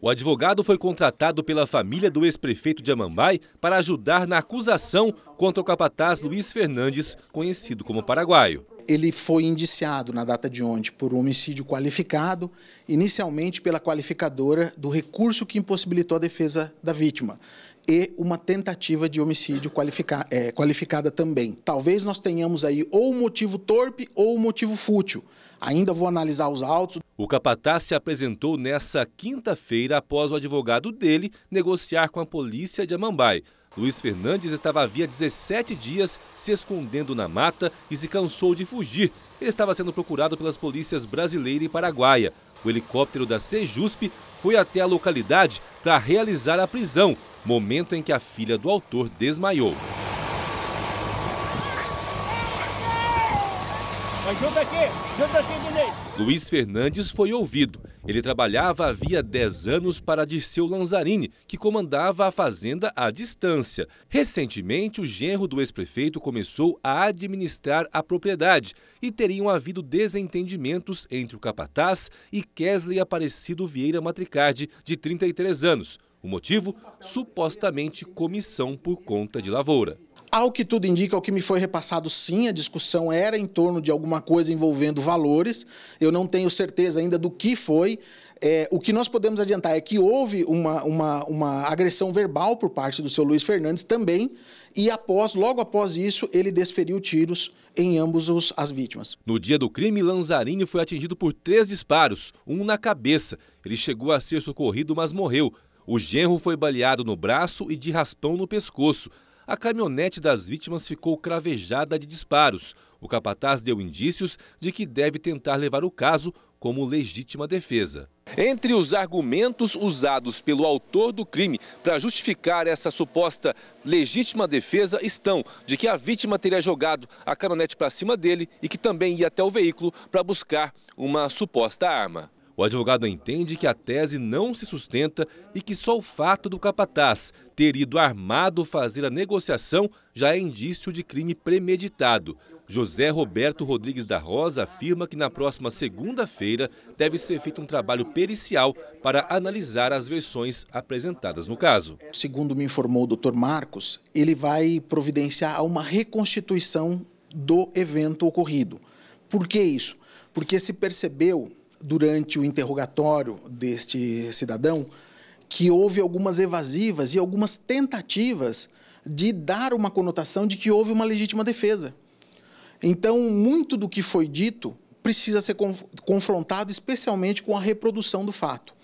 O advogado foi contratado pela família do ex-prefeito de Amambai para ajudar na acusação contra o capataz Luiz Fernandes, conhecido como paraguaio ele foi indiciado na data de ontem por homicídio qualificado, inicialmente pela qualificadora do recurso que impossibilitou a defesa da vítima e uma tentativa de homicídio qualifica, é, qualificada também. Talvez nós tenhamos aí ou motivo torpe ou motivo fútil. Ainda vou analisar os autos. O capataz se apresentou nessa quinta-feira após o advogado dele negociar com a polícia de Amambai Luiz Fernandes estava havia 17 dias se escondendo na mata e se cansou de fugir. Ele estava sendo procurado pelas polícias brasileira e paraguaia. O helicóptero da Sejusp foi até a localidade para realizar a prisão, momento em que a filha do autor desmaiou. Ajuda aqui, ajuda aqui, Luiz Fernandes foi ouvido. Ele trabalhava havia 10 anos para Dirceu Lanzarini, que comandava a fazenda à distância. Recentemente, o genro do ex-prefeito começou a administrar a propriedade e teriam havido desentendimentos entre o capataz e Kesley Aparecido Vieira Matricardi, de 33 anos. O motivo? Supostamente comissão por conta de lavoura. Ao que tudo indica, ao que me foi repassado, sim, a discussão era em torno de alguma coisa envolvendo valores. Eu não tenho certeza ainda do que foi. É, o que nós podemos adiantar é que houve uma, uma, uma agressão verbal por parte do seu Luiz Fernandes também, e após, logo após isso, ele desferiu tiros em ambos os, as vítimas. No dia do crime, Lanzarini foi atingido por três disparos, um na cabeça. Ele chegou a ser socorrido, mas morreu. O genro foi baleado no braço e de raspão no pescoço a caminhonete das vítimas ficou cravejada de disparos. O capataz deu indícios de que deve tentar levar o caso como legítima defesa. Entre os argumentos usados pelo autor do crime para justificar essa suposta legítima defesa estão de que a vítima teria jogado a caminhonete para cima dele e que também ia até o veículo para buscar uma suposta arma. O advogado entende que a tese não se sustenta e que só o fato do capataz ter ido armado fazer a negociação já é indício de crime premeditado. José Roberto Rodrigues da Rosa afirma que na próxima segunda-feira deve ser feito um trabalho pericial para analisar as versões apresentadas no caso. Segundo me informou o doutor Marcos, ele vai providenciar uma reconstituição do evento ocorrido. Por que isso? Porque se percebeu durante o interrogatório deste cidadão que houve algumas evasivas e algumas tentativas de dar uma conotação de que houve uma legítima defesa. Então, muito do que foi dito precisa ser confrontado, especialmente com a reprodução do fato.